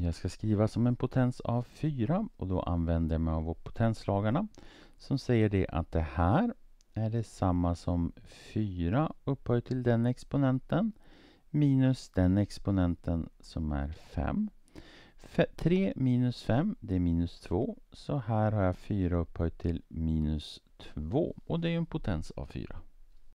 Jag ska skriva som en potens av 4 och då använder jag mig av potenslagarna som säger det att det här är detsamma som 4 upphöjt till den exponenten minus den exponenten som är 5. 3 minus 5 det är minus 2 så här har jag 4 upphöjt till minus 2 och det är en potens av 4.